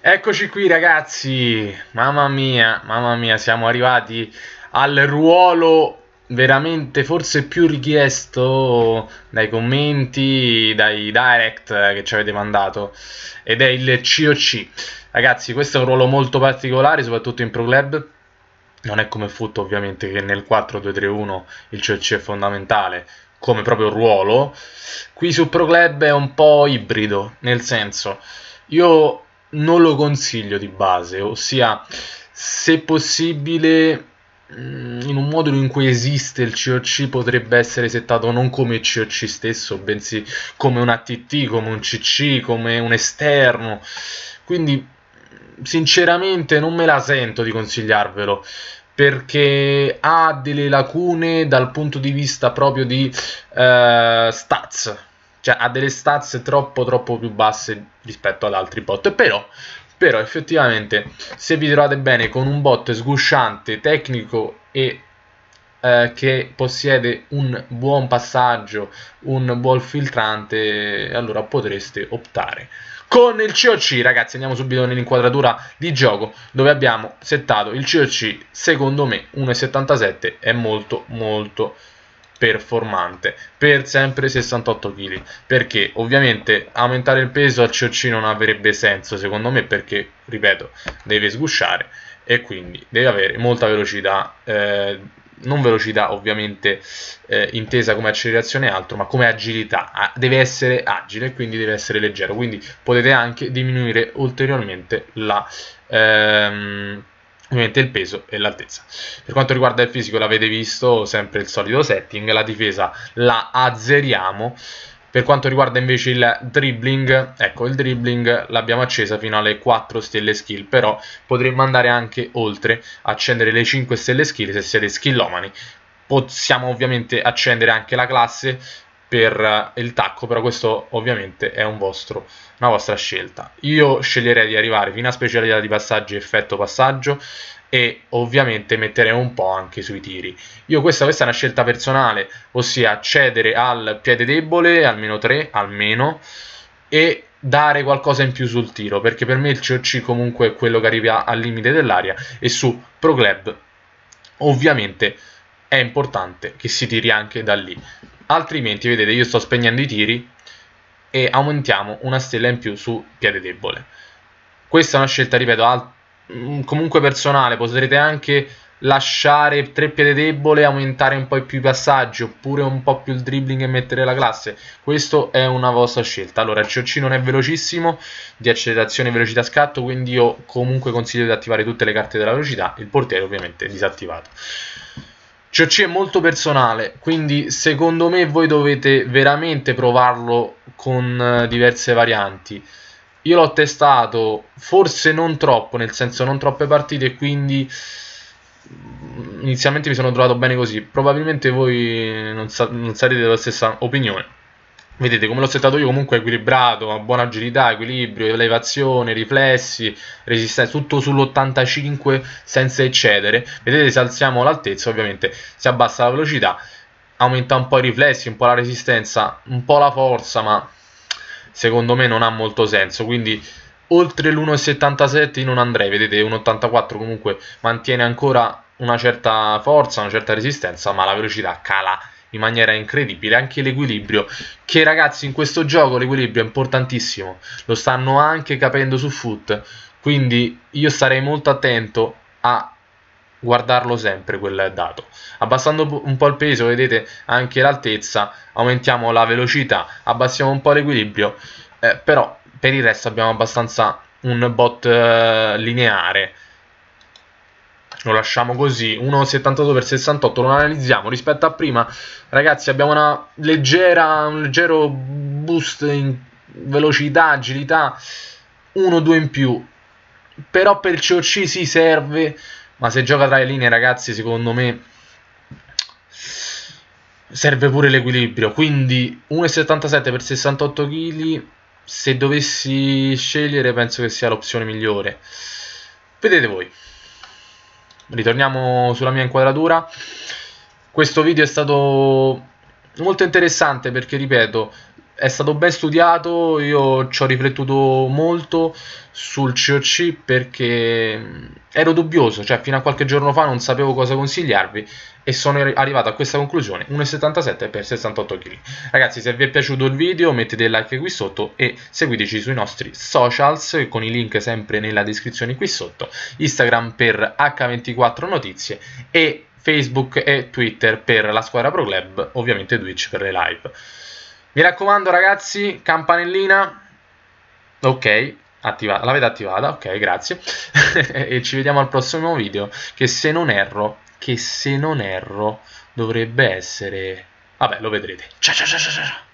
Eccoci qui ragazzi, mamma mia, mamma mia, siamo arrivati al ruolo veramente forse più richiesto dai commenti, dai direct che ci avete mandato ed è il COC. Ragazzi, questo è un ruolo molto particolare, soprattutto in Pro Club. Non è come Foot ovviamente che nel 4-2-3-1 il COC è fondamentale come proprio ruolo. Qui su Pro Club è un po' ibrido, nel senso io non lo consiglio di base, ossia se possibile mm, in un modulo in cui esiste il COC potrebbe essere settato non come COC stesso, bensì come un ATT, come un CC, come un esterno. Quindi sinceramente non me la sento di consigliarvelo perché ha delle lacune dal punto di vista proprio di eh, stats, cioè ha delle stats troppo troppo più basse rispetto ad altri bot, però però effettivamente se vi trovate bene con un bot sgusciante, tecnico e eh, che possiede un buon passaggio, un buon filtrante, allora potreste optare. Con il COC ragazzi andiamo subito nell'inquadratura di gioco dove abbiamo settato il COC, secondo me 1.77 è molto molto performante per sempre 68 kg perché ovviamente aumentare il peso al COC non avrebbe senso secondo me perché ripeto deve sgusciare e quindi deve avere molta velocità eh, non velocità ovviamente eh, intesa come accelerazione e altro, ma come agilità, deve essere agile, quindi deve essere leggero, quindi potete anche diminuire ulteriormente la, ehm, ovviamente il peso e l'altezza. Per quanto riguarda il fisico l'avete visto, sempre il solito setting, la difesa la azzeriamo. Per quanto riguarda invece il dribbling, ecco il dribbling l'abbiamo accesa fino alle 4 stelle skill, però potremmo andare anche oltre, accendere le 5 stelle skill se siete skillomani. Possiamo ovviamente accendere anche la classe per eh, il tacco, però questo ovviamente è un vostro, una vostra scelta. Io sceglierei di arrivare fino a specialità di passaggi, effetto passaggio e ovviamente metterei un po' anche sui tiri. Io questa, questa è una scelta personale, ossia cedere al piede debole, almeno 3, almeno, e dare qualcosa in più sul tiro, perché per me il COC comunque è quello che arriva al limite dell'aria e su Pro Club ovviamente è importante che si tiri anche da lì altrimenti vedete io sto spegnendo i tiri e aumentiamo una stella in più su piede debole questa è una scelta ripeto mm, comunque personale potrete anche lasciare tre piede debole aumentare un po' più i passaggi oppure un po' più il dribbling e mettere la classe questo è una vostra scelta allora il COC non è velocissimo di accelerazione e velocità scatto quindi io comunque consiglio di attivare tutte le carte della velocità il portiere ovviamente è disattivato COC cioè, è molto personale, quindi secondo me voi dovete veramente provarlo con eh, diverse varianti. Io l'ho testato, forse non troppo, nel senso non troppe partite, quindi mm, inizialmente mi sono trovato bene così. Probabilmente voi non, sa non sarete della stessa opinione vedete come l'ho settato io comunque equilibrato, ha buona agilità, equilibrio, elevazione, riflessi, resistenza, tutto sull'85 senza eccedere. Vedete se alziamo l'altezza ovviamente si abbassa la velocità, aumenta un po' i riflessi, un po' la resistenza, un po' la forza, ma secondo me non ha molto senso, quindi oltre l'1,77 non andrei, vedete 1,84 comunque mantiene ancora una certa forza, una certa resistenza, ma la velocità cala in maniera incredibile. Anche l'equilibrio, che ragazzi in questo gioco l'equilibrio è importantissimo, lo stanno anche capendo su foot, quindi io starei molto attento a guardarlo sempre quel dato abbassando un po' il peso vedete anche l'altezza aumentiamo la velocità abbassiamo un po' l'equilibrio eh, però per il resto abbiamo abbastanza un bot eh, lineare lo lasciamo così 1,72x68 lo analizziamo rispetto a prima ragazzi abbiamo una leggera un leggero boost in velocità agilità 1-2 in più però per il COC si serve ma se gioca tra le linee ragazzi secondo me serve pure l'equilibrio quindi 1,77 x 68 kg se dovessi scegliere penso che sia l'opzione migliore vedete voi ritorniamo sulla mia inquadratura questo video è stato molto interessante perché ripeto è stato ben studiato, io ci ho riflettuto molto sul COC perché mm, ero dubbioso, cioè fino a qualche giorno fa non sapevo cosa consigliarvi e sono arrivato a questa conclusione, 1,77 per 68 kg. Ragazzi se vi è piaciuto il video mettete like qui sotto e seguiteci sui nostri socials con i link sempre nella descrizione qui sotto, Instagram per H24 notizie e Facebook e Twitter per la squadra Pro Club, ovviamente Twitch per le live. Mi raccomando ragazzi, campanellina. Ok, attivata, l'avete attivata, ok, grazie. e ci vediamo al prossimo video, che se non erro, che se non erro, dovrebbe essere... Vabbè, lo vedrete. Ciao ciao ciao ciao ciao.